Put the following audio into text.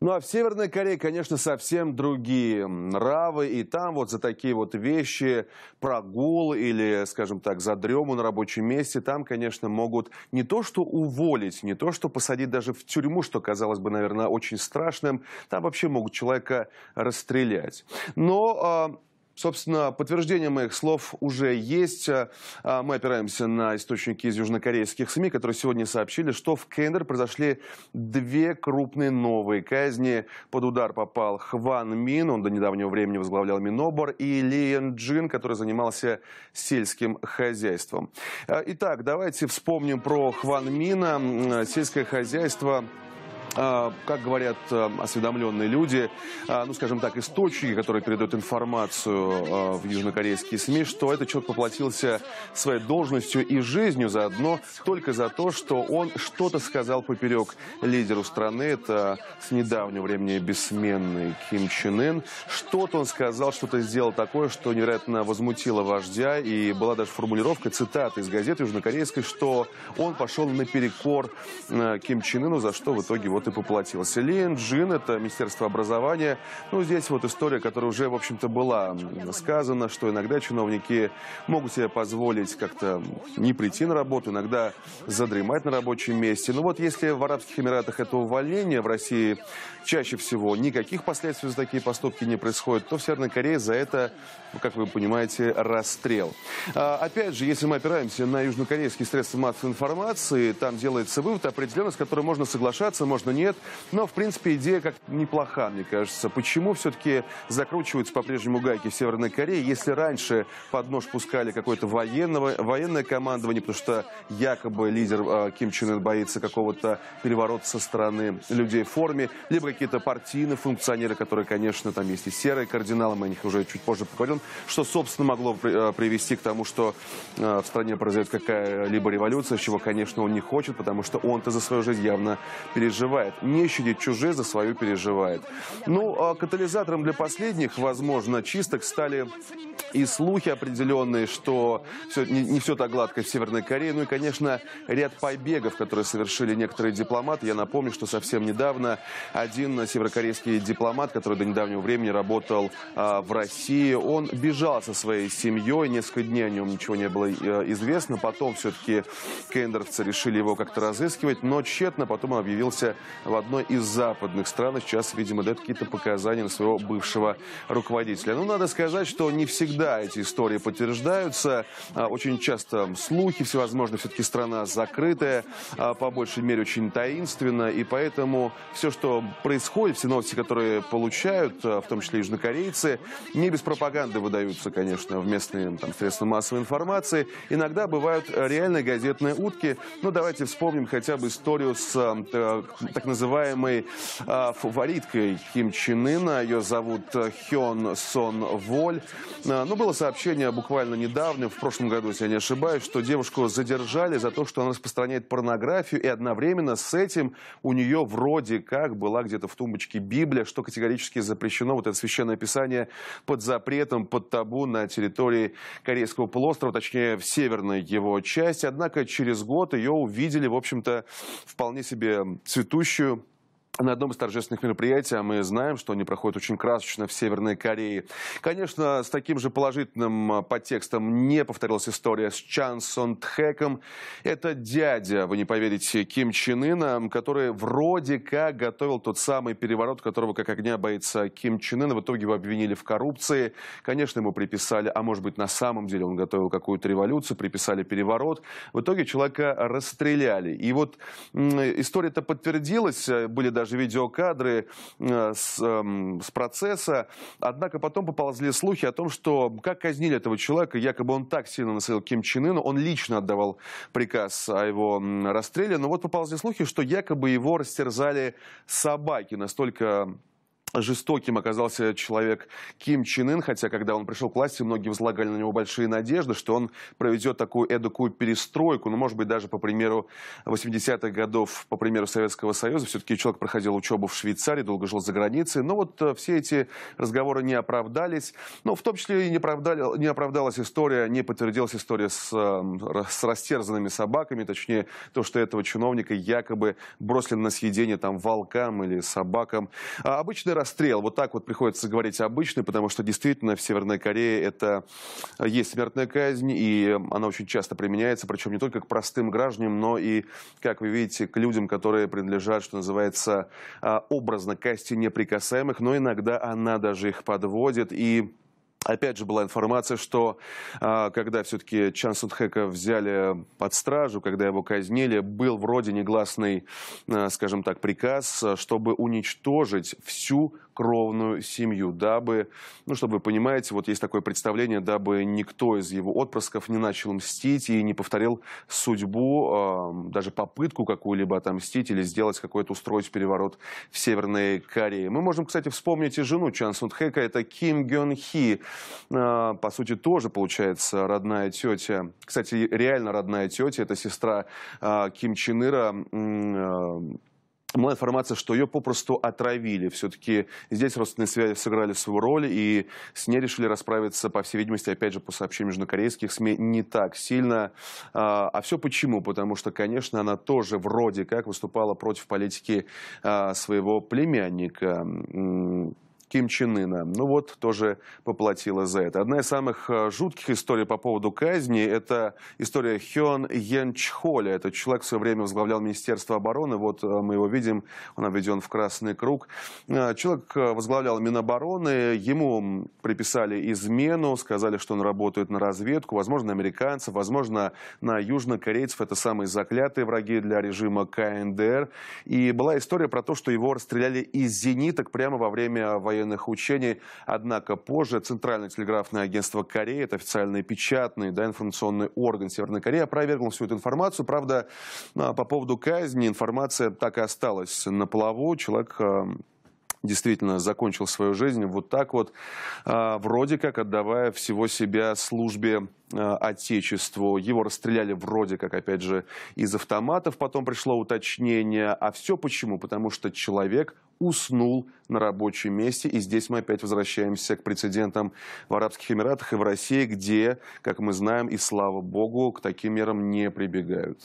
Ну а в Северной Корее, конечно, совсем другие нравы. И там вот за такие вот вещи, прогул или, скажем так, за дрему на рабочем месте, там, конечно, могут не то что уволить, не то что посадить даже в тюрьму, что казалось бы, наверное, очень страшным. Там вообще могут человека расстрелять. Но а, Собственно, подтверждение моих слов уже есть. Э, а мы опираемся на источники из южнокорейских СМИ, которые сегодня сообщили, что в Кендер произошли две крупные новые казни. Под удар попал Хван Мин, он до недавнего времени возглавлял Минобор, и Ли Лиен Джин, который занимался сельским хозяйством. Э, итак, давайте вспомним про Хван Мина. Э, сельское хозяйство а, как говорят э, осведомленные люди, а, ну, скажем так, источники, которые передают информацию а, в южнокорейские СМИ, что этот человек поплатился своей должностью и жизнью заодно только за то, что он что-то сказал поперек лидеру страны. Это с недавнего времени бессменный Ким Чен Ын. Что-то он сказал, что-то сделал такое, что невероятно возмутило вождя. И была даже формулировка, цитата из газеты южнокорейской, что он пошел наперекор э, Ким Чен Ыну, за что в итоге вот и поплатился. Лин Джин, это Министерство образования. Ну, здесь вот история, которая уже, в общем-то, была сказана, что иногда чиновники могут себе позволить как-то не прийти на работу, иногда задремать на рабочем месте. Ну вот если в Арабских Эмиратах это увольнение, в России чаще всего никаких последствий за такие поступки не происходит, то в Северной Корее за это, как вы понимаете, расстрел. А, опять же, если мы опираемся на южнокорейские средства массовой информации, там делается вывод определенность, с которой можно соглашаться, можно не нет. Но, в принципе, идея как неплоха, мне кажется. Почему все-таки закручиваются по-прежнему гайки в Северной Корее, если раньше под нож пускали какое-то военного, военное командование, потому что якобы лидер э, Ким Чен Ын боится какого-то переворота со стороны людей в форме, либо какие-то партийные функционеры, которые, конечно, там есть и серые кардиналы, мы о них уже чуть позже поговорим, что, собственно, могло а, привести к тому, что э, в стране произойдет какая-либо революция, чего, конечно, он не хочет, потому что он-то за свою жизнь явно переживает переживает. Нещадит чужие за свою переживает. Ну, а катализатором для последних, возможно, чисток стали и слухи определенные, что все, не, не все так гладко в Северной Корее. Ну и, конечно, ряд побегов, которые совершили некоторые дипломаты. Я напомню, что совсем недавно один северокорейский дипломат, который до недавнего времени работал а, в России, он бежал со своей семьей. Несколько дней о нем ничего не было а, известно. Потом все-таки кендерцы решили его как-то разыскивать, но тщетно. Потом он объявился в одной из западных стран. Сейчас, видимо, дает какие-то показания на своего бывшего руководителя. Ну, надо сказать, что не всегда эти истории подтверждаются. А, очень часто слухи всевозможные. Все-таки страна закрытая, а, по большей мере очень таинственна. И поэтому все, что происходит, все новости, которые получают, а, в том числе южнокорейцы, не без пропаганды выдаются, конечно, в местные там, средства массовой информации. Иногда бывают реальные газетные утки. Но ну, давайте вспомним хотя бы историю с так называемой э, фавориткой Ким Чен Ына. Ее зовут э, Хён Сон Воль. Э, ну, было сообщение буквально недавно, в прошлом году, если я не ошибаюсь, что девушку задержали за то, что она распространяет порнографию, и одновременно с этим у нее вроде как была где-то в тумбочке Библия, что категорически запрещено. Вот это священное писание под запретом, под табу на территории Корейского полуострова, точнее, в северной его части. Однако через год ее увидели, в общем-то, вполне себе цветущей будущую На одном из торжественных мероприятий, а мы знаем, что они проходят очень красочно в Северной Корее. Конечно, с таким же положительным а, подтекстом не повторилась история с Чан Сон Тхэком. Это дядя, вы не поверите, Ким Чен Ына, который вроде как готовил тот самый переворот, которого как огня боится Ким Чен Ын. В итоге его обвинили в коррупции. Конечно, ему приписали, а может быть на самом деле он готовил какую-то революцию, приписали переворот. В итоге человека расстреляли. И вот история-то подтвердилась, э, были даже даже видеокадры э, с, эм, с процесса. Однако потом поползли слухи о том, что как казнили этого человека, якобы он так сильно насадил Ким Чен Ына, он лично отдавал приказ о его расстреле. Но вот поползли слухи, что якобы его растерзали собаки. Настолько жестоким оказался человек Ким Чен Ын, хотя когда он пришел к власти, многие возлагали на него большие надежды, что он проведет такую эдакую перестройку, ну, может быть, даже по примеру 80-х годов, по примеру Советского Союза, все-таки человек проходил учебу в Швейцарии, долго жил за границей, но ну, вот э, все эти разговоры не оправдались, ну, в том числе и не, оправдали, не оправдалась история, не подтвердилась история с, эм, с растерзанными собаками, точнее, то, что этого чиновника якобы бросили на съедение там волкам или собакам. А обычно расстрел. Вот так вот приходится говорить обычный, потому что действительно в Северной Корее это э, есть смертная казнь, и она очень часто применяется, причем не только к простым гражданам, но и, как вы видите, к людям, которые принадлежат, что называется, а, образно касте неприкасаемых, но иногда она даже их подводит. И Опять же была информация, что а, когда все-таки Чан Сунхэка взяли под стражу, когда его казнили, был вроде негласный, а, скажем так, приказ, а, чтобы уничтожить всю кровную семью, дабы, ну, чтобы вы понимаете, вот есть такое представление, дабы никто из его отпрысков не начал мстить и не повторил судьбу, э, даже попытку какую-либо отомстить или сделать какой-то, устроить переворот в Северной Корее. Мы можем, кстати, вспомнить и жену Чан Сун Хэка, это Ким Гён Хи, э, по сути, тоже, получается, родная тетя. Кстати, реально родная тетя, это сестра э, Ким Чен Ира, а, была информация, что ее попросту отравили. Все-таки здесь родственные связи сыграли свою роль, и с ней решили расправиться, по всей видимости, опять же, по сообщениям южнокорейских СМИ, не так сильно. А, а все почему? Потому что, конечно, она тоже вроде как выступала против политики а, своего племянника. Ким Чен Ына. Ну вот, тоже поплатила за это. Одна из самых э, жутких историй по поводу казни – это история Хён Йен Чхоля. Этот человек в свое время возглавлял Министерство обороны. Вот э, мы его видим, он обведен в красный круг. Э, человек возглавлял Минобороны, ему приписали измену, сказали, что он работает на разведку, возможно, американцев, возможно, на южнокорейцев. Это самые заклятые враги для режима КНДР. И была история про то, что его расстреляли из зениток прямо во время войны военных учений. Однако позже Центральное телеграфное агентство Кореи, это официальный печатный да, информационный орган Северной Кореи, опровергло всю эту информацию. Правда, а, по поводу казни информация так и осталась на плаву. Человек а, действительно закончил свою жизнь вот так вот, а, вроде как отдавая всего себя службе а, Отечеству. Его расстреляли вроде как, опять же, из автоматов. Потом пришло уточнение. А все почему? Потому что человек уснул на рабочем месте. И здесь мы опять возвращаемся к прецедентам в Арабских Эмиратах и в России, где, как мы знаем, и слава богу, к таким мерам не прибегают.